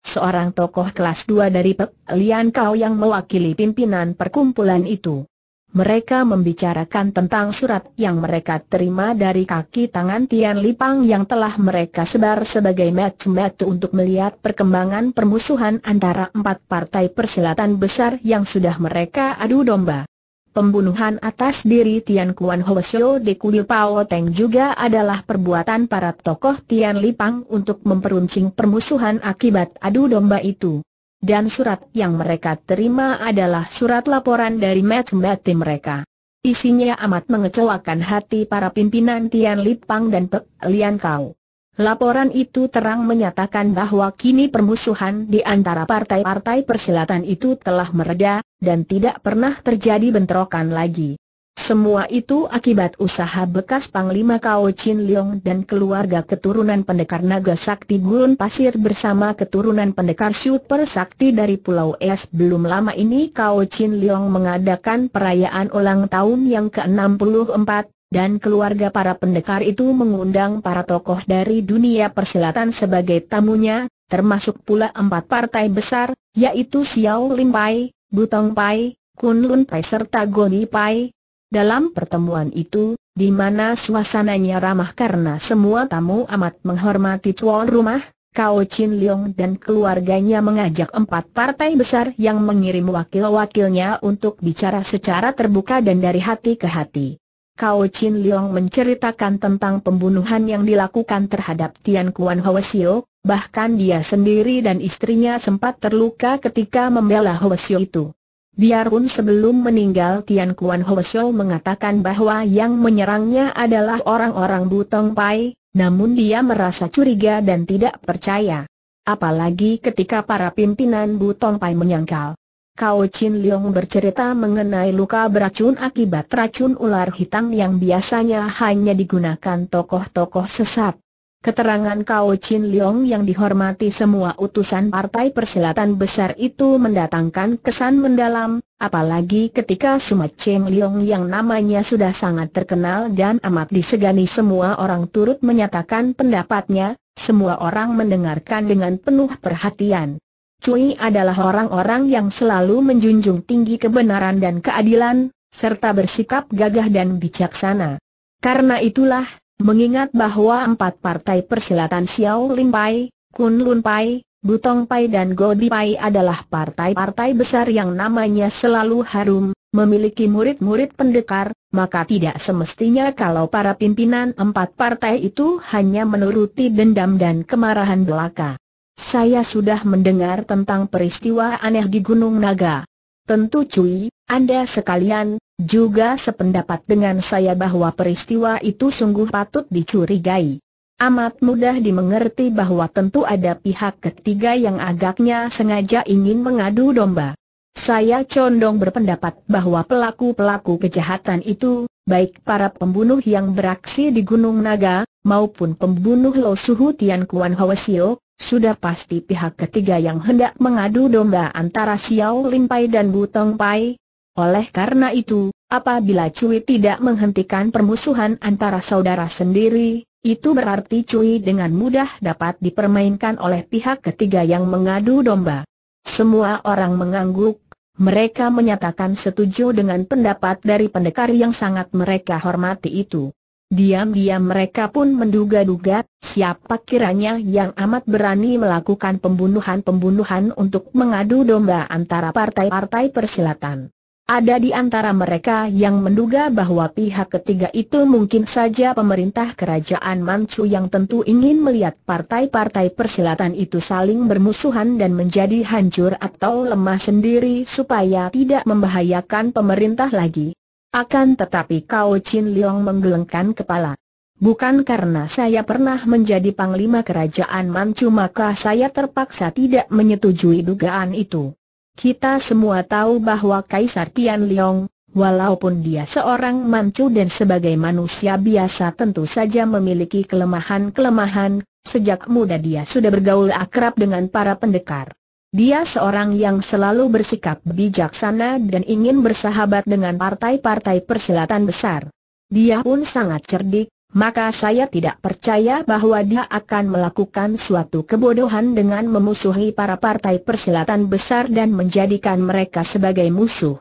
seorang tokoh kelas 2 dari Pek Lian Kau yang mewakili pimpinan perkumpulan itu. Mereka membicarakan tentang surat yang mereka terima dari kaki tangan Tian Lipang yang telah mereka sebar sebagai match-match untuk melihat perkembangan permusuhan antara empat partai persilatan besar yang sudah mereka adu domba. Pembunuhan atas diri Tian Kuan Hwasyo di Kuil Pao Teng juga adalah perbuatan para tokoh Tian Lipang untuk memperuncing permusuhan akibat adu domba itu. Dan surat yang mereka terima adalah surat laporan dari Mat-Mati mereka. Isinya amat mengecewakan hati para pimpinan Tian Lipang dan Pek Lian Kau. Laporan itu terang menyatakan bahwa kini permusuhan di antara partai-partai persilatan itu telah mereda, dan tidak pernah terjadi bentrokan lagi. Semua itu akibat usaha bekas Panglima Kao Chin Leong dan keluarga keturunan pendekar naga sakti gurun pasir bersama keturunan pendekar super sakti dari Pulau Es. Belum lama ini Kao Chin Leong mengadakan perayaan ulang tahun yang ke-64, dan keluarga para pendekar itu mengundang para tokoh dari dunia persilatan sebagai tamunya, termasuk pula empat partai besar, yaitu Xiao Lim Pai, Butong Pai, Kun Lun Pai serta Goni Pai. Dalam pertemuan itu, di mana suasananya ramah karena semua tamu amat menghormati tuan rumah, Kao Chin Leong dan keluarganya mengajak empat partai besar yang mengirim wakil-wakilnya untuk bicara secara terbuka dan dari hati ke hati. Kao Chin Leong menceritakan tentang pembunuhan yang dilakukan terhadap Tian Kuan Hwasio, bahkan dia sendiri dan istrinya sempat terluka ketika membela Hwasio itu. Biarpun sebelum meninggal Tian Kuan Hwasio mengatakan bahwa yang menyerangnya adalah orang-orang Butong Pai, namun dia merasa curiga dan tidak percaya. Apalagi ketika para pimpinan Butong Pai menyangkal Kau Chin Leong bercerita mengenai luka beracun akibat racun ular hitam yang biasanya hanya digunakan tokoh-tokoh sesat. Keterangan Kau Chin Leong yang dihormati semua utusan Partai Persilatan Besar itu mendatangkan kesan mendalam, apalagi ketika Sumat Cheng Leong yang namanya sudah sangat terkenal dan amat disegani semua orang turut menyatakan pendapatnya, semua orang mendengarkan dengan penuh perhatian. Cui adalah orang-orang yang selalu menjunjung tinggi kebenaran dan keadilan, serta bersikap gagah dan bijaksana. Karena itulah, mengingat bahwa empat partai persilatan Xiao Pai, Kun Lun Pai, Butong Pai dan Godi Pai adalah partai-partai besar yang namanya selalu harum, memiliki murid-murid pendekar, maka tidak semestinya kalau para pimpinan empat partai itu hanya menuruti dendam dan kemarahan belaka. Saya sudah mendengar tentang peristiwa aneh di Gunung Naga. Tentu cuy, Anda sekalian, juga sependapat dengan saya bahwa peristiwa itu sungguh patut dicurigai. Amat mudah dimengerti bahwa tentu ada pihak ketiga yang agaknya sengaja ingin mengadu domba. Saya condong berpendapat bahwa pelaku-pelaku kejahatan itu, baik para pembunuh yang beraksi di Gunung Naga, maupun pembunuh Lo Suhu Tian Kuan Siok. Sudah pasti pihak ketiga yang hendak mengadu domba antara Xiao Pai dan Bu Tong Pai. Oleh karena itu, apabila Cui tidak menghentikan permusuhan antara saudara sendiri, itu berarti Cui dengan mudah dapat dipermainkan oleh pihak ketiga yang mengadu domba. Semua orang mengangguk, mereka menyatakan setuju dengan pendapat dari pendekar yang sangat mereka hormati itu. Diam-diam mereka pun menduga-duga, siapa kiranya yang amat berani melakukan pembunuhan-pembunuhan untuk mengadu domba antara partai-partai persilatan. Ada di antara mereka yang menduga bahwa pihak ketiga itu mungkin saja pemerintah kerajaan Manchu yang tentu ingin melihat partai-partai persilatan itu saling bermusuhan dan menjadi hancur atau lemah sendiri supaya tidak membahayakan pemerintah lagi. Akan tetapi Kau Chin Leong menggelengkan kepala. Bukan karena saya pernah menjadi panglima kerajaan Manchu maka saya terpaksa tidak menyetujui dugaan itu. Kita semua tahu bahwa Kaisar Tian Leong, walaupun dia seorang Manchu dan sebagai manusia biasa tentu saja memiliki kelemahan-kelemahan, sejak muda dia sudah bergaul akrab dengan para pendekar. Dia seorang yang selalu bersikap bijaksana dan ingin bersahabat dengan partai-partai persilatan besar. Dia pun sangat cerdik, maka saya tidak percaya bahwa dia akan melakukan suatu kebodohan dengan memusuhi para partai persilatan besar dan menjadikan mereka sebagai musuh.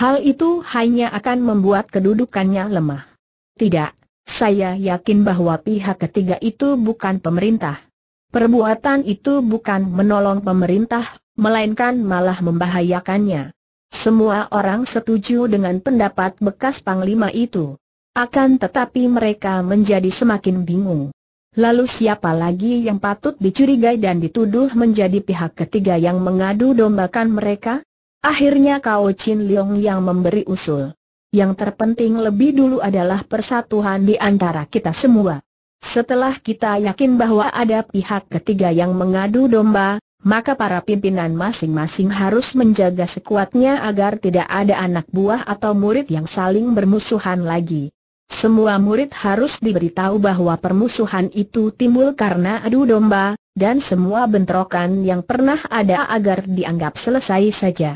Hal itu hanya akan membuat kedudukannya lemah. Tidak, saya yakin bahwa pihak ketiga itu bukan pemerintah. Perbuatan itu bukan menolong pemerintah, melainkan malah membahayakannya. Semua orang setuju dengan pendapat bekas panglima itu. Akan tetapi mereka menjadi semakin bingung. Lalu siapa lagi yang patut dicurigai dan dituduh menjadi pihak ketiga yang mengadu dombakan mereka? Akhirnya Kao Chin Leong yang memberi usul. Yang terpenting lebih dulu adalah persatuan di antara kita semua. Setelah kita yakin bahwa ada pihak ketiga yang mengadu domba, maka para pimpinan masing-masing harus menjaga sekuatnya agar tidak ada anak buah atau murid yang saling bermusuhan lagi. Semua murid harus diberitahu bahwa permusuhan itu timbul karena adu domba, dan semua bentrokan yang pernah ada agar dianggap selesai saja.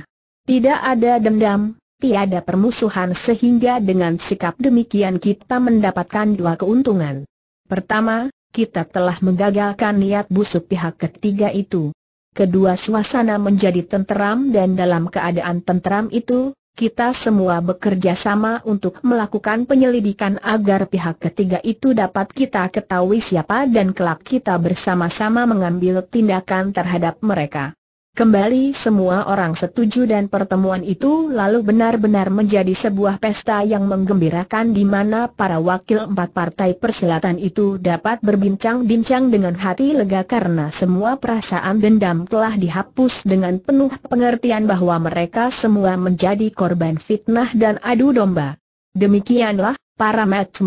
Tidak ada dendam, tiada permusuhan sehingga dengan sikap demikian kita mendapatkan dua keuntungan. Pertama, kita telah menggagalkan niat busuk pihak ketiga itu. Kedua suasana menjadi tenteram dan dalam keadaan tenteram itu, kita semua bekerja sama untuk melakukan penyelidikan agar pihak ketiga itu dapat kita ketahui siapa dan kelak kita bersama-sama mengambil tindakan terhadap mereka. Kembali semua orang setuju dan pertemuan itu lalu benar-benar menjadi sebuah pesta yang menggembirakan di mana para wakil empat partai persilatan itu dapat berbincang-bincang dengan hati lega karena semua perasaan dendam telah dihapus dengan penuh pengertian bahwa mereka semua menjadi korban fitnah dan adu domba. Demikianlah, para match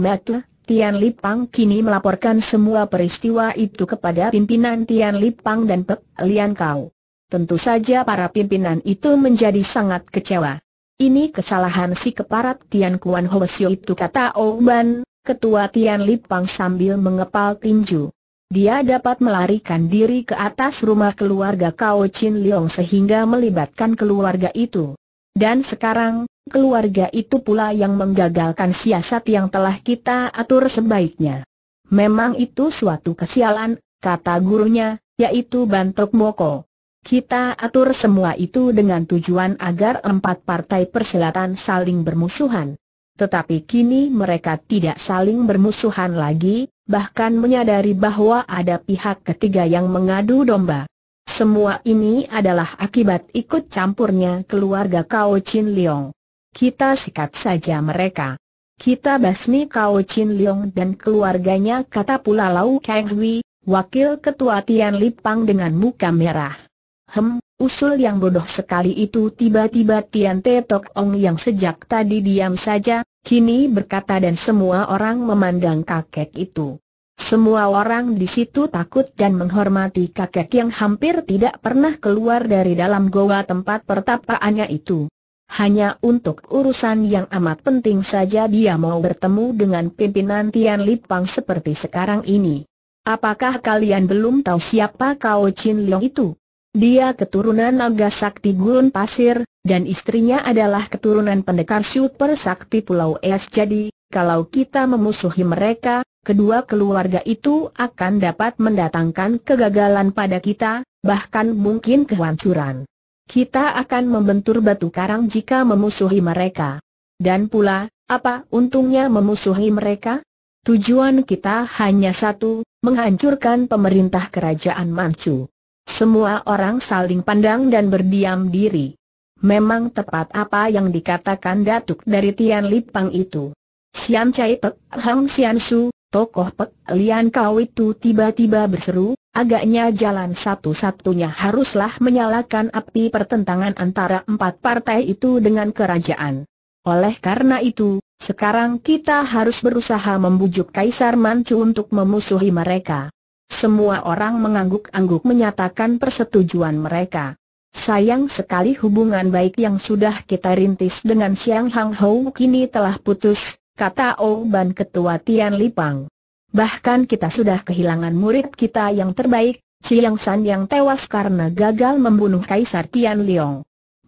Tian Lipang kini melaporkan semua peristiwa itu kepada pimpinan Tian Lipang dan Pek Lian Kau. Tentu saja para pimpinan itu menjadi sangat kecewa. Ini kesalahan si keparat Tian Kuan Hoesio itu kata Oban, ketua Tian Lipang sambil mengepal tinju. Dia dapat melarikan diri ke atas rumah keluarga Kao Chin Leong sehingga melibatkan keluarga itu. Dan sekarang, keluarga itu pula yang menggagalkan siasat yang telah kita atur sebaiknya. Memang itu suatu kesialan, kata gurunya, yaitu Bantok Moko. Kita atur semua itu dengan tujuan agar empat partai persilatan saling bermusuhan. Tetapi kini mereka tidak saling bermusuhan lagi, bahkan menyadari bahwa ada pihak ketiga yang mengadu domba. Semua ini adalah akibat ikut campurnya keluarga Kao Chin Leong. Kita sikat saja mereka. Kita basmi Kao Chin Leong dan keluarganya kata pula Lau Kang Hui, wakil ketua Tian Lipang dengan muka merah. Hem, usul yang bodoh sekali itu tiba-tiba Tian Te Tok Ong yang sejak tadi diam saja, kini berkata dan semua orang memandang kakek itu. Semua orang di situ takut dan menghormati kakek yang hampir tidak pernah keluar dari dalam goa tempat pertapaannya itu. Hanya untuk urusan yang amat penting saja dia mau bertemu dengan pimpinan Tian Lipang seperti sekarang ini. Apakah kalian belum tahu siapa Kao Chin Leong itu? Dia keturunan naga sakti gurun pasir, dan istrinya adalah keturunan pendekar super sakti Pulau Es jadi, kalau kita memusuhi mereka, kedua keluarga itu akan dapat mendatangkan kegagalan pada kita, bahkan mungkin kehancuran. Kita akan membentur batu karang jika memusuhi mereka. Dan pula, apa untungnya memusuhi mereka? Tujuan kita hanya satu, menghancurkan pemerintah kerajaan Manchu. Semua orang saling pandang dan berdiam diri. Memang tepat apa yang dikatakan Datuk dari Tian Lipang itu. Sian Chai Pek Hang Sian Su, tokoh Pek Lian Kau itu tiba-tiba berseru, agaknya jalan satu-satunya haruslah menyalakan api pertentangan antara empat partai itu dengan kerajaan. Oleh karena itu, sekarang kita harus berusaha membujuk Kaisar Manchu untuk memusuhi mereka. Semua orang mengangguk-angguk menyatakan persetujuan mereka. Sayang sekali hubungan baik yang sudah kita rintis dengan Xiang Hang Hou kini telah putus, kata Oban Ketua Tian Lipang. Bahkan kita sudah kehilangan murid kita yang terbaik, Chiang San yang tewas karena gagal membunuh Kaisar Tian Liong.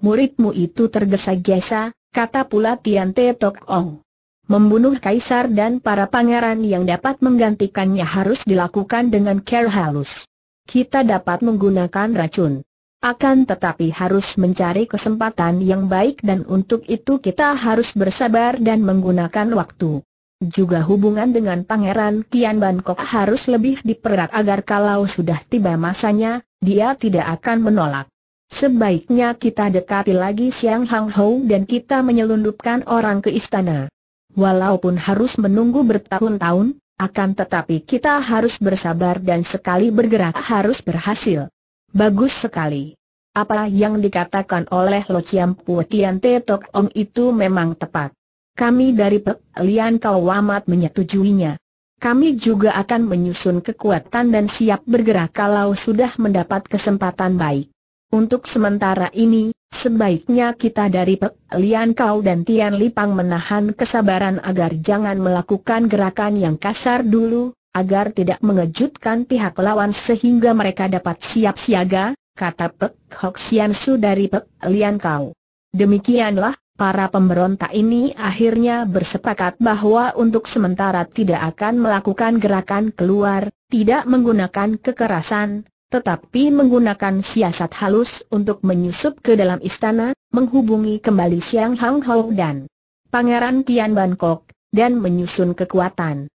Muridmu itu tergesa-gesa, kata pula Tian Te Tok Ong. Membunuh kaisar dan para pangeran yang dapat menggantikannya harus dilakukan dengan care halus. Kita dapat menggunakan racun. Akan tetapi harus mencari kesempatan yang baik dan untuk itu kita harus bersabar dan menggunakan waktu. Juga hubungan dengan Pangeran Kian Bangkok harus lebih dipererat agar kalau sudah tiba masanya, dia tidak akan menolak. Sebaiknya kita dekati lagi Siang Hang Hou dan kita menyelundupkan orang ke istana. Walaupun harus menunggu bertahun-tahun, akan tetapi kita harus bersabar dan sekali bergerak harus berhasil. Bagus sekali. Apa yang dikatakan oleh Lo Chiam Pu Tian Te Tok Ong itu memang tepat. Kami dari Pek Lian Kau Wamat menyetujuinya. Kami juga akan menyusun kekuatan dan siap bergerak kalau sudah mendapat kesempatan baik. Untuk sementara ini, sebaiknya kita dari Pek Lian Kau dan Tian Lipang menahan kesabaran agar jangan melakukan gerakan yang kasar dulu, agar tidak mengejutkan pihak lawan sehingga mereka dapat siap siaga, kata Pek Hok Sian Su dari Pek Lian Kau. Demikianlah, para pemberontak ini akhirnya bersepakat bahwa untuk sementara tidak akan melakukan gerakan keluar, tidak menggunakan kekerasan, tetapi menggunakan siasat halus untuk menyusup ke dalam istana, menghubungi kembali Siang Hang Hou dan Pangeran Tian Bangkok, dan menyusun kekuatan.